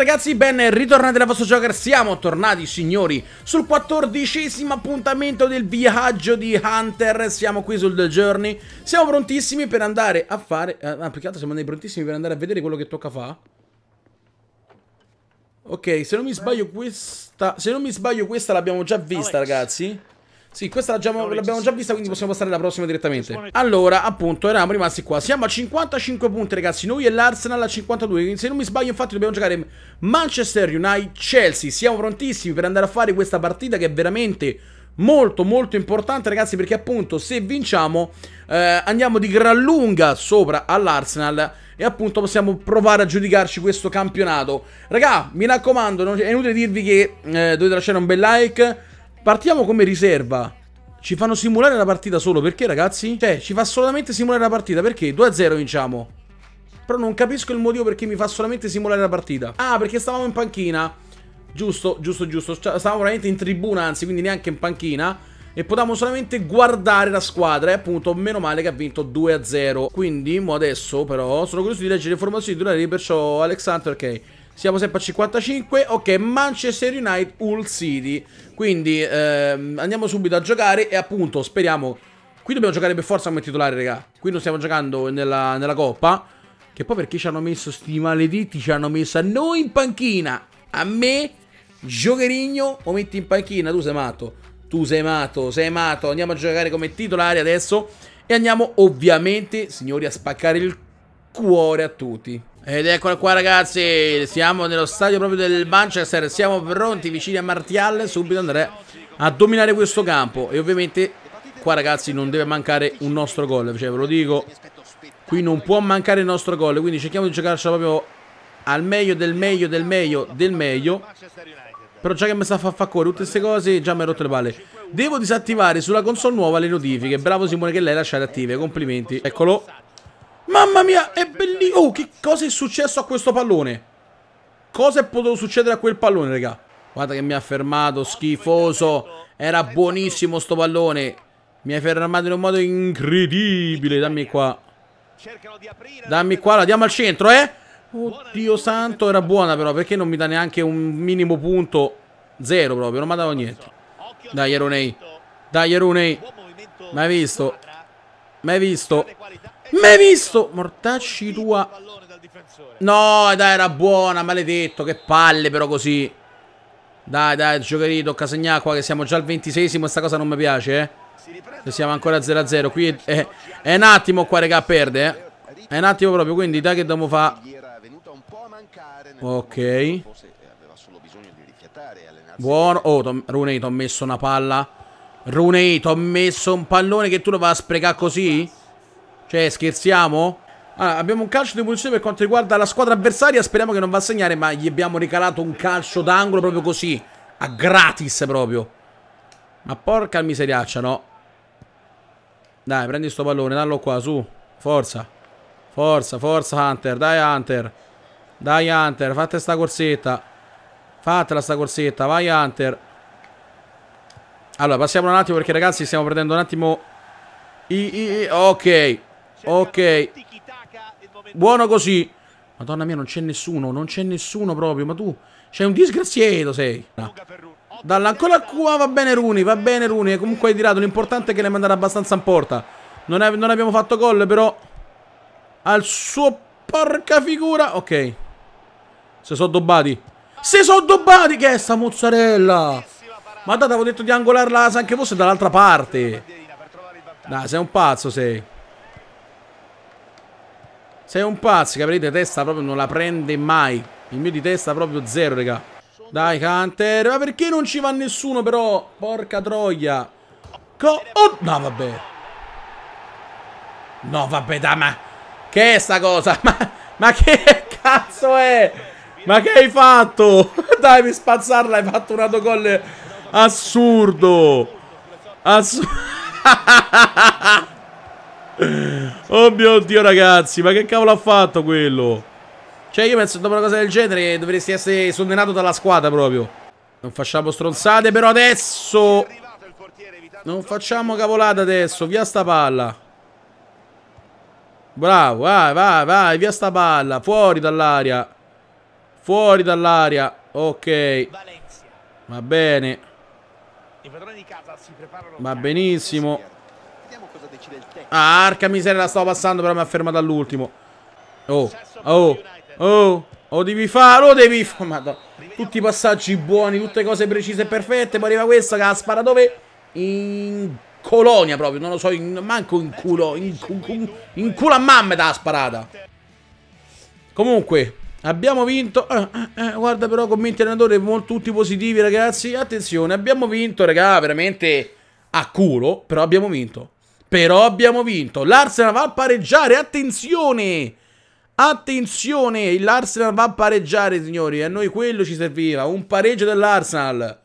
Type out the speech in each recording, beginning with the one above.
ragazzi, ben ritornati alla vostra Joker, siamo tornati signori sul quattordicesimo appuntamento del viaggio di Hunter, siamo qui sul The Journey, siamo prontissimi per andare a fare, eh, ah più che altro siamo prontissimi per andare a vedere quello che tocca fa. Ok, se non mi sbaglio questa, se non mi sbaglio questa l'abbiamo già vista ragazzi. Sì, questa l'abbiamo già vista, quindi possiamo passare alla prossima direttamente. Allora, appunto, eravamo rimasti qua. Siamo a 55 punti, ragazzi. Noi e l'Arsenal a 52. Quindi, se non mi sbaglio, infatti, dobbiamo giocare Manchester United-Chelsea. Siamo prontissimi per andare a fare questa partita che è veramente molto molto importante ragazzi perché appunto se vinciamo eh, andiamo di gran lunga sopra all'Arsenal e appunto possiamo provare a giudicarci questo campionato Raga mi raccomando non, è inutile dirvi che eh, dovete lasciare un bel like Partiamo come riserva. Ci fanno simulare la partita solo perché, ragazzi? Cioè, ci fa solamente simulare la partita perché 2-0 vinciamo. Però non capisco il motivo perché mi fa solamente simulare la partita. Ah, perché stavamo in panchina. Giusto, giusto, giusto. Cioè, stavamo veramente in tribuna, anzi, quindi neanche in panchina. E potevamo solamente guardare la squadra. E appunto, meno male che ha vinto 2-0. Quindi, mo adesso, però, sono curioso di leggere le informazioni di Durari. Perciò, Alexander, ok. Siamo sempre a 55. Ok, Manchester United, Hull City. Quindi ehm, andiamo subito a giocare e appunto speriamo... Qui dobbiamo giocare per forza come titolare, raga. Qui non stiamo giocando nella, nella coppa. Che poi perché ci hanno messo sti maledetti? Ci hanno messo a noi in panchina. A me, giocherigno, o metti in panchina. Tu sei matto. Tu sei matto, sei matto. Andiamo a giocare come titolare adesso. E andiamo ovviamente, signori, a spaccare il cuore a tutti. Ed eccola qua ragazzi, siamo nello stadio proprio del Manchester, siamo pronti vicini a Martial, subito andrà a dominare questo campo e ovviamente qua ragazzi non deve mancare un nostro gol, cioè ve lo dico, qui non può mancare il nostro gol, quindi cerchiamo di giocarcela proprio al meglio del meglio del meglio del meglio. Però già che mi sta a far fa cuore tutte queste cose, già mi ha rotto le palle. Devo disattivare sulla console nuova le notifiche, bravo Simone che lei lasciate attive, complimenti. Eccolo. Mamma mia, è bellissimo. Oh, che cosa è successo a questo pallone? Cosa è potuto succedere a quel pallone, raga? Guarda che mi ha fermato, schifoso. Era buonissimo sto pallone. Mi hai fermato in un modo incredibile. Dammi qua. Dammi qua, la diamo al centro, eh? Oddio santo, era buona però. Perché non mi dà neanche un minimo punto? Zero proprio, non mi ha dato niente. Dai, Eronei. Dai, Eronei. M'hai visto? Mi hai visto? M'hai visto? Mortacci tua. No, dai, era buona, maledetto. Che palle però così. Dai, dai, giocherì, tocca segnare qua che siamo già al 26esimo Sta cosa non mi piace, eh. Se siamo ancora a 0-0. Qui è, è, eh, è, un attimo qua, raga, perde. Eh. È un attimo proprio, quindi dai che dobbiamo fa. Ok. Buono. Oh, Runei, ti ho messo una palla. Runei, ti ho messo un pallone che tu lo vai a sprecare così? Cioè, scherziamo? Allora, abbiamo un calcio di punizione per quanto riguarda la squadra avversaria. Speriamo che non va a segnare, ma gli abbiamo ricalato un calcio d'angolo proprio così. A gratis proprio. Ma porca miseriaccia, no. Dai, prendi sto pallone, dallo qua, su. Forza. Forza, forza Hunter, dai Hunter. Dai Hunter, fate sta corsetta. Fatela sta corsetta, vai Hunter. Allora, passiamo un attimo perché ragazzi stiamo perdendo un attimo... I, i, i. ok. Ok. Buono così. Madonna mia, non c'è nessuno, non c'è nessuno proprio, ma tu sei un disgraziato, sei. Dalla ancora qua va bene Runi, va bene Runi, comunque hai tirato, l'importante è che l'hai mandato abbastanza in porta. Non, è, non abbiamo fatto gol, però al suo porca figura. Ok. Se sono dobbati. Se sono dobbati, che è sta mozzarella? Ma date, avevo detto di angolarla anche fosse dall'altra parte. Dai, sei un pazzo, sei. Sei un pazzo, capite? Testa proprio non la prende mai. Il mio di testa proprio zero, raga. Dai, Canter. Ma perché non ci va nessuno, però? Porca troia. Co oh, no, vabbè. No, vabbè, dai, ma... Che è sta cosa? Ma, ma che cazzo è? Ma che hai fatto? Dai, mi spazzarla hai fatto un autogol assurdo. Assurdo. oh mio Dio ragazzi, ma che cavolo ha fatto quello? Cioè io penso dopo una cosa del genere dovresti essere sonnenato dalla squadra proprio. Non facciamo stronzate però adesso. Non facciamo cavolate adesso, via sta palla. Bravo, vai, vai, vai, via sta palla, fuori dall'aria. Fuori dall'aria. Ok. Va bene. Va benissimo. Ah, arca miseria, la stavo passando, però mi ha fermato all'ultimo. Oh, oh, oh, oh, devi fare, oh, devi fare. Madonna. Tutti i passaggi buoni, tutte cose precise e perfette. Poi arriva questa che la spara dove? In colonia proprio, non lo so, in, manco in culo, in, in, in culo a mamma te sparata. Comunque, abbiamo vinto. Eh, eh, eh guarda però, commenti allenatori, tutti positivi ragazzi. Attenzione, abbiamo vinto, raga, veramente a culo, però abbiamo vinto. Però abbiamo vinto. L'Arsenal va a pareggiare, attenzione! Attenzione, l'Arsenal va a pareggiare, signori. A noi quello ci serviva, un pareggio dell'Arsenal.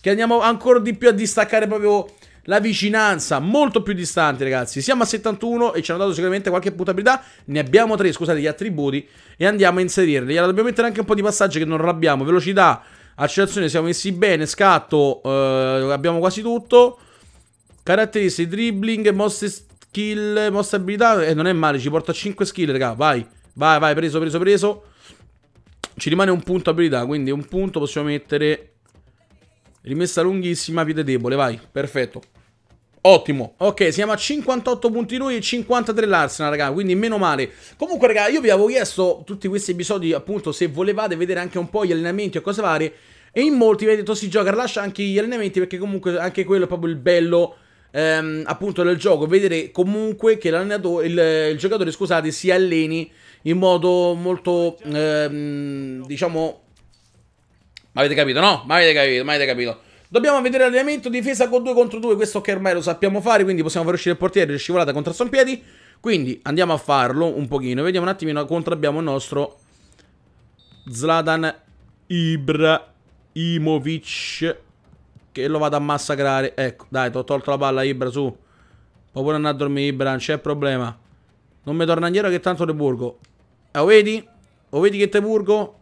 Che andiamo ancora di più a distaccare proprio la vicinanza. Molto più distante, ragazzi. Siamo a 71 e ci hanno dato sicuramente qualche puntabilità. Ne abbiamo tre, scusate, gli attributi. E andiamo a inserirli. Allora, dobbiamo mettere anche un po' di passaggi che non abbiamo. Velocità, accelerazione, siamo messi bene. Scatto, eh, abbiamo quasi tutto. Caratteristiche, dribbling, mosse skill, mosse abilità. E eh, non è male, ci porta 5 skill, raga. Vai, vai, vai, preso, preso, preso. Ci rimane un punto abilità, quindi un punto possiamo mettere... Rimessa lunghissima, piede debole, vai, perfetto. Ottimo, ok, siamo a 58 punti noi e 53 l'Arsenal, raga, quindi meno male. Comunque, raga, io vi avevo chiesto tutti questi episodi, appunto, se volevate vedere anche un po' gli allenamenti o cose varie, e in molti mi avete detto, sì, gioca, lascia anche gli allenamenti, perché comunque anche quello è proprio il bello ehm, appunto del gioco, vedere comunque che il, il, giocatore scusate, si alleni in modo molto, ehm, diciamo, ma avete capito, no? Ma avete capito, ma avete capito. Dobbiamo vedere l'allenamento difesa con 2 contro 2, questo che ormai lo sappiamo fare, quindi possiamo far uscire il portiere, scivolata contro Stompiedi. Quindi andiamo a farlo un pochino, vediamo un attimino contro abbiamo il nostro Zlatan Ibrahimovic che lo vado a massacrare. Ecco, dai, ti ho tolto la palla, Ibra, su. Può pure andare a dormire, Ibra, non c'è problema. Non mi torna indietro che tanto te burgo. Ah, vedi? O vedi che te burgo?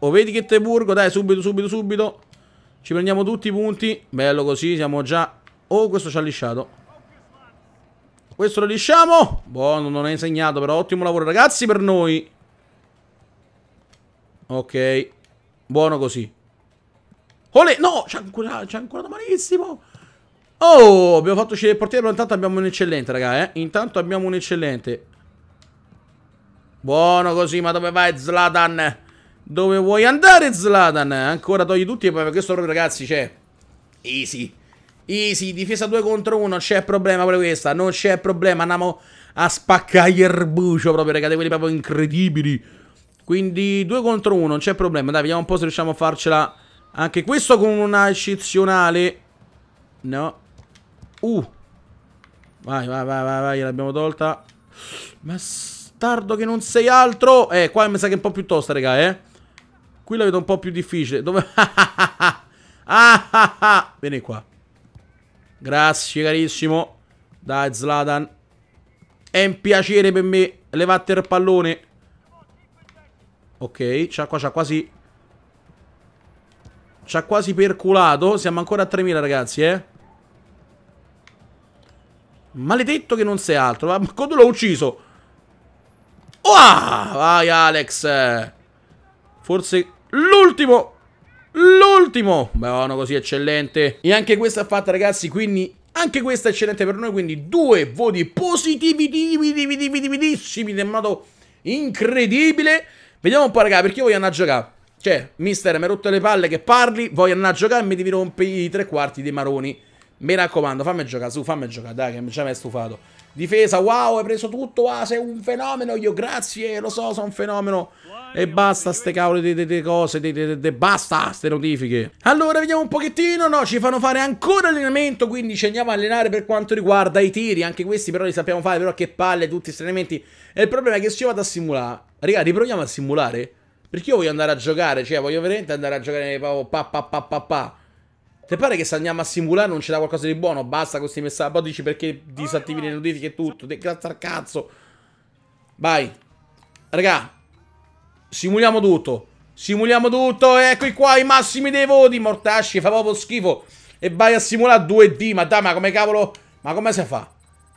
O vedi che te burgo? Dai, subito, subito, subito. Ci prendiamo tutti i punti. Bello così, siamo già... Oh, questo ci ha lisciato. Questo lo lisciamo. Buono, non è insegnato, però ottimo lavoro, ragazzi, per noi. Ok. Buono così. Olè, no, c'è ancora, ancora malissimo. Oh, abbiamo fatto uscire il portiere, però intanto abbiamo un eccellente, raga, eh. Intanto abbiamo un eccellente. Buono così, ma dove vai Zlatan? Dove vuoi andare Zlatan? Ancora togli tutti e poi perché sono ragazzi, c'è. Cioè, easy. Easy, difesa 2 contro 1, non c'è problema pure questa, non c'è problema, andiamo a spaccare il bucio proprio, raga, quelli proprio incredibili. Quindi 2 contro 1, non c'è problema, dai, vediamo un po' se riusciamo a farcela anche questo con una eccezionale. No. Uh. Vai, vai, vai, vai, vai, l'abbiamo tolta. Bastardo che non sei altro. Eh, qua mi sa che è un po' più tosta, raga, eh. Qui la vedo un po' più difficile. Dove... ah, ah, ah. Vieni qua. Grazie, carissimo. Dai, Zlatan. È un piacere per me. Levate il pallone. Ok, c'ha qua, c'ha quasi... Ci ha quasi perculato. Siamo ancora a 3000 ragazzi, eh. Maledetto che non sei altro. Ma quando l'ho ucciso? Oh, Vai Alex. Forse l'ultimo. L'ultimo. Buono così, eccellente. E anche questa è fatta ragazzi, quindi... Anche questa è eccellente per noi, quindi due voti positivi, in modo incredibile. Vediamo un po', raga, perché io giocare. Cioè, mister, mi hai rotto le palle che parli, voglio andare a giocare e mi devi rompere i tre quarti dei maroni. Mi raccomando, fammi giocare, su, fammi giocare, dai, che già mi hai stufato. Difesa, wow, hai preso tutto, ah, sei un fenomeno, io grazie, lo so, sono un fenomeno. E basta ste cavole di, di, di cose, di, basta ste notifiche. Allora, vediamo un pochettino, no, ci fanno fare ancora allenamento, quindi ci andiamo a allenare per quanto riguarda i tiri. Anche questi però li sappiamo fare, però che palle, tutti questi allenamenti. E il problema è che se io vado a simulare, ragazzi, riproviamo a simulare. Perché io voglio andare a giocare, cioè voglio veramente andare a giocare proprio pa pa pa pa pa. Te pare che se andiamo a simulare non c'è da qualcosa di buono? Basta con questi messaggi. Poi dici perché disattivi le notifiche e tutto. Grazie al cazzo. Vai. Raga. Simuliamo tutto. Simuliamo tutto. Eccoli qua i massimi dei voti. Mortasci, fa proprio schifo. E vai a simulare 2D. Ma dai, ma come cavolo... Ma come si fa?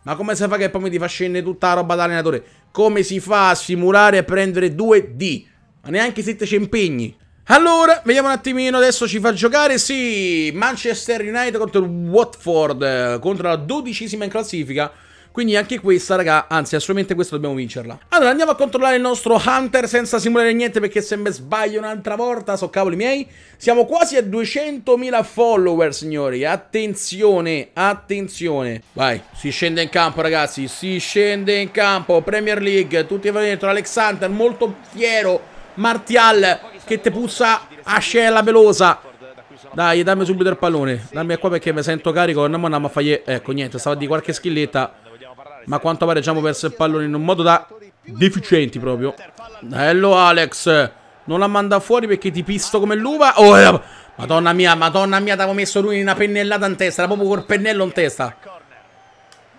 Ma come si fa che poi mi ti fa scendere tutta la roba dall'allenatore? Come si fa a simulare e prendere 2D? Ma neanche se te ci impegni. Allora, vediamo un attimino, adesso ci fa giocare, sì, Manchester United contro il Watford, contro la dodicesima in classifica. Quindi anche questa, raga, anzi, assolutamente questa dobbiamo vincerla. Allora, andiamo a controllare il nostro Hunter senza simulare niente, perché sembra sbaglio un'altra volta, so cavoli miei. Siamo quasi a 200.000 follower, signori. Attenzione, attenzione. Vai, si scende in campo, ragazzi, si scende in campo. Premier League, tutti vanno dentro. Alexander, molto fiero Martial che te puzza ascella pelosa. Dai, dammi subito il pallone. Dammi qua perché mi sento carico. Andiamo, andiamo a fare... Ecco, niente, stava di qualche schilletta. Ma quanto pare ci abbiamo perso il pallone in un modo da... Deficienti proprio. Bello Alex. Non la manda fuori perché ti pisto come l'uva. Oh, eh, madonna mia, madonna mia, t'avevo messo lui una pennellata in testa. Era proprio col pennello in testa.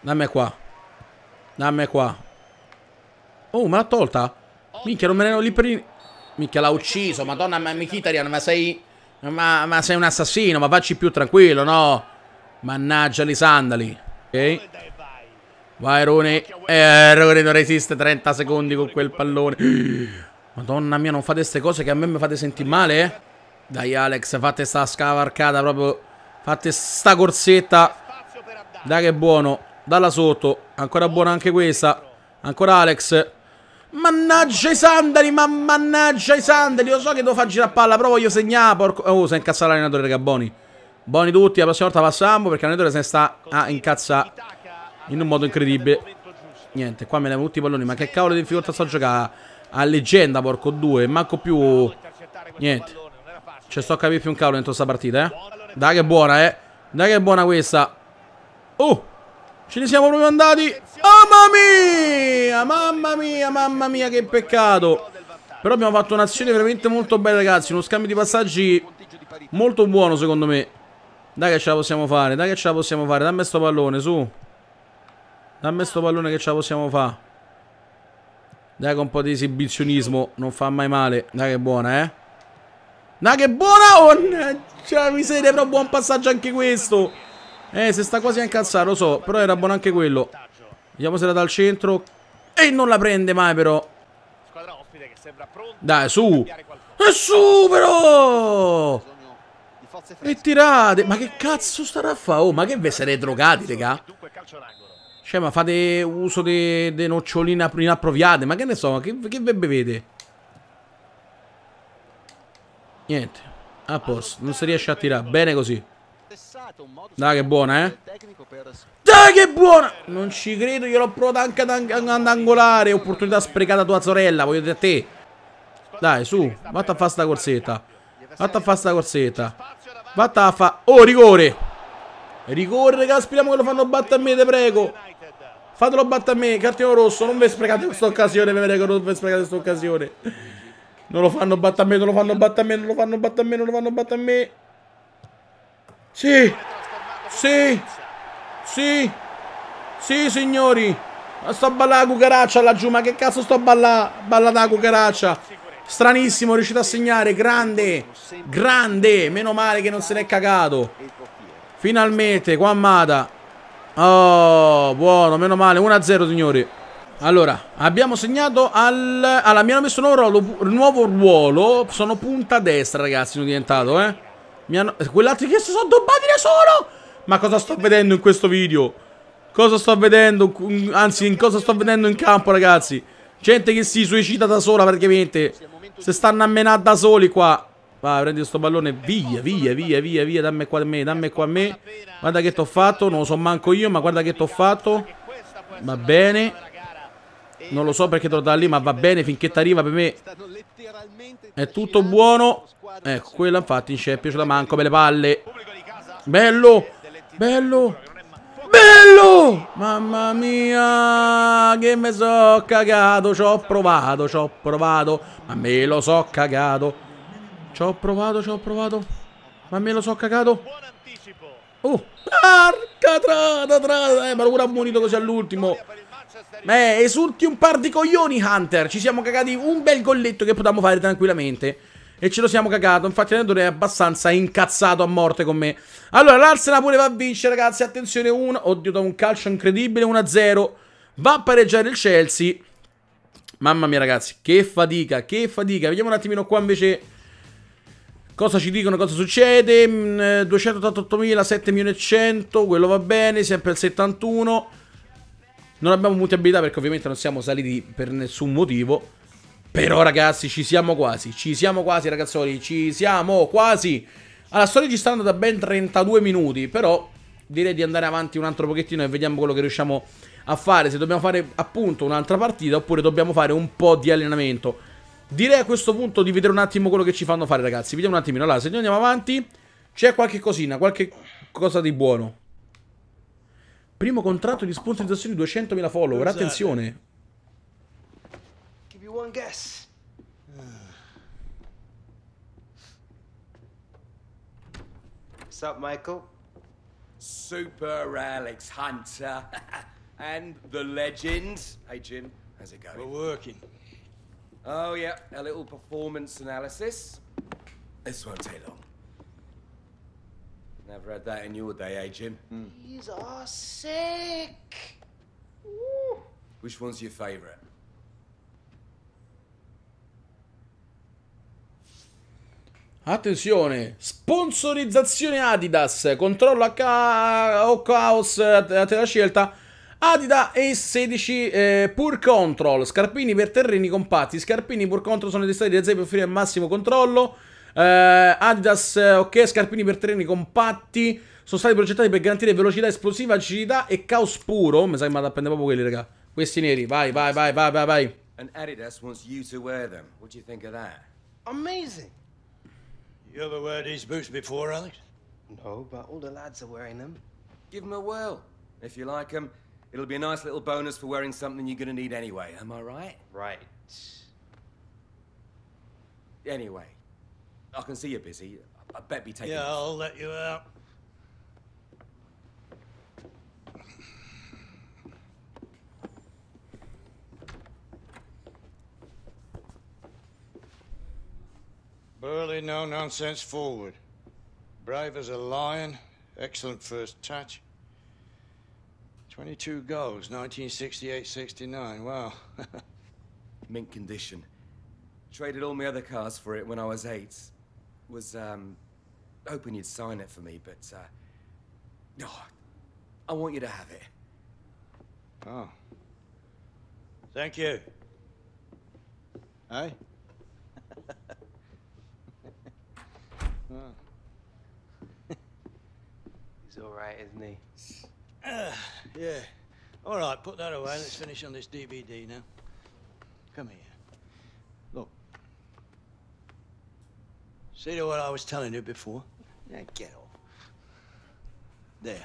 Dammi qua. Dammi qua. Oh, me l'ha tolta? Minchia, non me ne ero lì per... Mica l'ha ucciso, madonna, ma Michitarian, ma sei... Ma, ma, sei un assassino, ma facci più tranquillo, no? Mannaggia li sandali. Ok. Vai Rune. Eh, Rune non resiste 30 secondi con quel pallone. Madonna mia, non fate queste cose che a me mi fate sentire male, eh? Dai Alex, fate sta scavarcata proprio. Fate sta corsetta. Dai che buono. Dalla sotto. Ancora buona anche questa. Ancora Alex. Mannaggia i sandali, ma mannaggia i sandali. Lo so che devo far girare palla, però voglio segnare. Porco... Oh, si è incazzato l'allenatore, raga, buoni. Buoni tutti, la prossima volta passiamo perché l'allenatore se ne sta a incazzare in un modo incredibile. Niente, qua me ne tutti i palloni, ma che cavolo di difficoltà sto a giocare a leggenda, porco due. Manco più... Niente. Cioè sto a capire più un cavolo dentro questa partita, eh. Dai che buona, eh. Dai che buona questa. Oh! Ce ne siamo proprio andati. Oh, mamma mia! mia, mamma mia, mamma mia, che peccato. Però abbiamo fatto un'azione veramente molto bella, ragazzi. Uno scambio di passaggi molto buono, secondo me. Dai che ce la possiamo fare, dai che ce la possiamo fare. Dammi sto pallone, su. Dammi sto pallone che ce la possiamo fare. Dai con un po' di esibizionismo, non fa mai male. Dai che buona, eh. Dai che buona! Oh, cioè, miseria, però buon passaggio anche questo. Eh, si sta quasi a incazzare, lo so, però era buono anche quello. Vediamo se la dà centro. E non la prende mai però. Dai, su. E su però. E tirate. Ma che cazzo starà a fare? Oh, ma che ve sarete drogati, raga? Cioè, ma fate uso di noccioline inappropriate. Ma che ne so, che, che ve bevete? Niente. A posto, non si riesce a tirare. Bene così. Dai che buona eh Dai che buona Non ci credo gliel'ho provato anche ad, angolare Opportunità sprecata tua sorella Voglio dire a te Dai su Vatta a fa sta corsetta Vatta a fa sta corsetta Vatta a fa Oh rigore Rigore Caspiriamo che lo fanno battere a me te prego Fatelo battere a me Cartino rosso Non vi sprecate questa occasione Vi prego non vi sprecate questa occasione Non lo fanno battere a me Non lo fanno battere a me Non lo fanno battere a me Non lo fanno battere a me sì! Sì! Sì! Sì, signori! sto a ballare la cucaraccia laggiù, ma che cazzo sto a ballare? Balla la cucaraccia! Stranissimo, riuscito a segnare, grande! Grande! Meno male che non se n'è cagato! Finalmente, qua Mata! Oh, buono, meno male, 1-0 signori! Allora, abbiamo segnato al... Allora, mi hanno messo un nuovo ruolo, sono punta destra ragazzi, sono diventato, eh! Mi hanno... Quell'altro che si sono dobbati da solo! Ma cosa sto vedendo in questo video? Cosa sto vedendo? Anzi, in cosa sto vedendo in campo, ragazzi? Gente che si suicida da sola, praticamente. Se stanno a menare da soli qua. Vai, prendi questo pallone. Via, via, via, via, via. Dammi qua a me, dammi qua a me. Guarda che t'ho fatto. Non lo so manco io, ma guarda che t'ho fatto. Va bene. Non lo so perché te lo dà lì, ma va bene finché ti arriva per me. È tutto buono. Ecco, quella infatti in sceppio ce la manco, belle palle. Bello! Bello! Bello! Mamma mia! Che me so cagato! Ci ho provato, ci ho provato. Ma me lo so cagato. Ci ho provato, ci ho provato. Ma me lo so cagato. Oh! Arca! Trada, trada! Eh, ma lo pure ammonito così all'ultimo. Beh, esulti un par di coglioni, Hunter. Ci siamo cagati un bel golletto che potevamo fare tranquillamente. E ce lo siamo cagato. Infatti l'allenatore è abbastanza incazzato a morte con me. Allora, l'Arsenal pure va a vincere, ragazzi. Attenzione, 1. Oddio, da un calcio incredibile, 1-0. Va a pareggiare il Chelsea. Mamma mia, ragazzi. Che fatica, che fatica. Vediamo un attimino qua invece... Cosa ci dicono, cosa succede? 288.000, mm, 7.100, eh, quello va bene, sempre il 71. Non abbiamo abilità perché ovviamente non siamo saliti per nessun motivo. Però ragazzi ci siamo quasi, ci siamo quasi ragazzoli, ci siamo quasi. Alla storia ci sta da ben 32 minuti, però direi di andare avanti un altro pochettino e vediamo quello che riusciamo a fare. Se dobbiamo fare appunto un'altra partita oppure dobbiamo fare un po' di allenamento. Direi a questo punto di vedere un attimo quello che ci fanno fare ragazzi. Vediamo un attimino, allora se noi andiamo avanti c'è qualche cosina, qualche cosa di buono. Primo contratto di sponsorizzazione di 200.000 follower, attenzione. Give you one guess. What's up, Michael? Super Alex Hunter and the legend. Hey, Jim, how's it going? We're working. Oh, yeah, a little performance analysis. This won't take long. Never had that in your day, eh, Jim? Mm. These are sick. Ooh. Which one's your favorite? Attenzione, sponsorizzazione Adidas, controllo H o Chaos a te la scelta. Adidas E16 eh, Pure Control, scarpini per terreni compatti. Scarpini Pur Control sono testati da Zeppi per offrire il massimo controllo. Eh, Adidas, eh, ok, scarpini per terreni compatti. Sono stati progettati per garantire velocità esplosiva, agilità e caos puro. Mi sa che mi prende proprio quelli, raga. Questi neri, vai, vai, vai, vai, vai, vai. And Adidas wants you to wear them. What do you think of that? Amazing. You ever wear these boots before, Alex? No, but all the lads are wearing them. Give them a whirl. If you like them, it'll be a nice little bonus for wearing something you're gonna need anyway. Am I right? Right. Anyway, I can see you're busy. I bet be taking. Yeah, I'll let you out. Burly, no nonsense forward. Brave as a lion. Excellent first touch. 22 goals, 1968 69. Wow. Mint condition. Traded all my other cars for it when I was eight was um, hoping you'd sign it for me, but uh, no, oh, I want you to have it. Oh. Thank you. Hey? Oh. He's all right, isn't he? Uh, yeah. All right, put that away. Let's finish on this DVD now. Come here. See to what I was telling you before? Yeah, get off. There.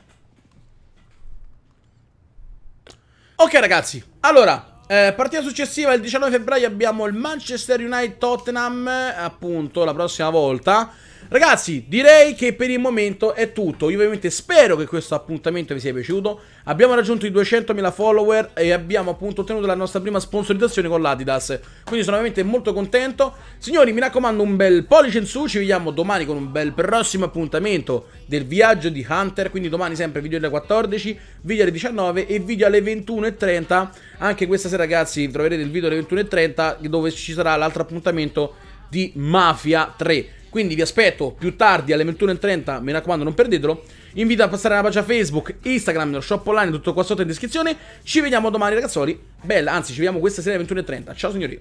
Ok ragazzi, allora, eh, partita successiva il 19 febbraio abbiamo il Manchester United Tottenham, appunto la prossima volta. Ragazzi, direi che per il momento è tutto. Io ovviamente spero che questo appuntamento vi sia piaciuto. Abbiamo raggiunto i 200.000 follower e abbiamo appunto ottenuto la nostra prima sponsorizzazione con l'Adidas. Quindi sono veramente molto contento. Signori, mi raccomando un bel pollice in su. Ci vediamo domani con un bel prossimo appuntamento del viaggio di Hunter. Quindi domani sempre video alle 14, video alle 19 e video alle 21.30. Anche questa sera ragazzi troverete il video alle 21.30 dove ci sarà l'altro appuntamento di Mafia 3. Quindi vi aspetto più tardi alle 21.30, mi raccomando non perdetelo. Invito a passare alla pagina Facebook, Instagram, lo shop online, tutto qua sotto in descrizione. Ci vediamo domani ragazzoli. Bella, anzi ci vediamo questa sera alle 21.30. Ciao signori.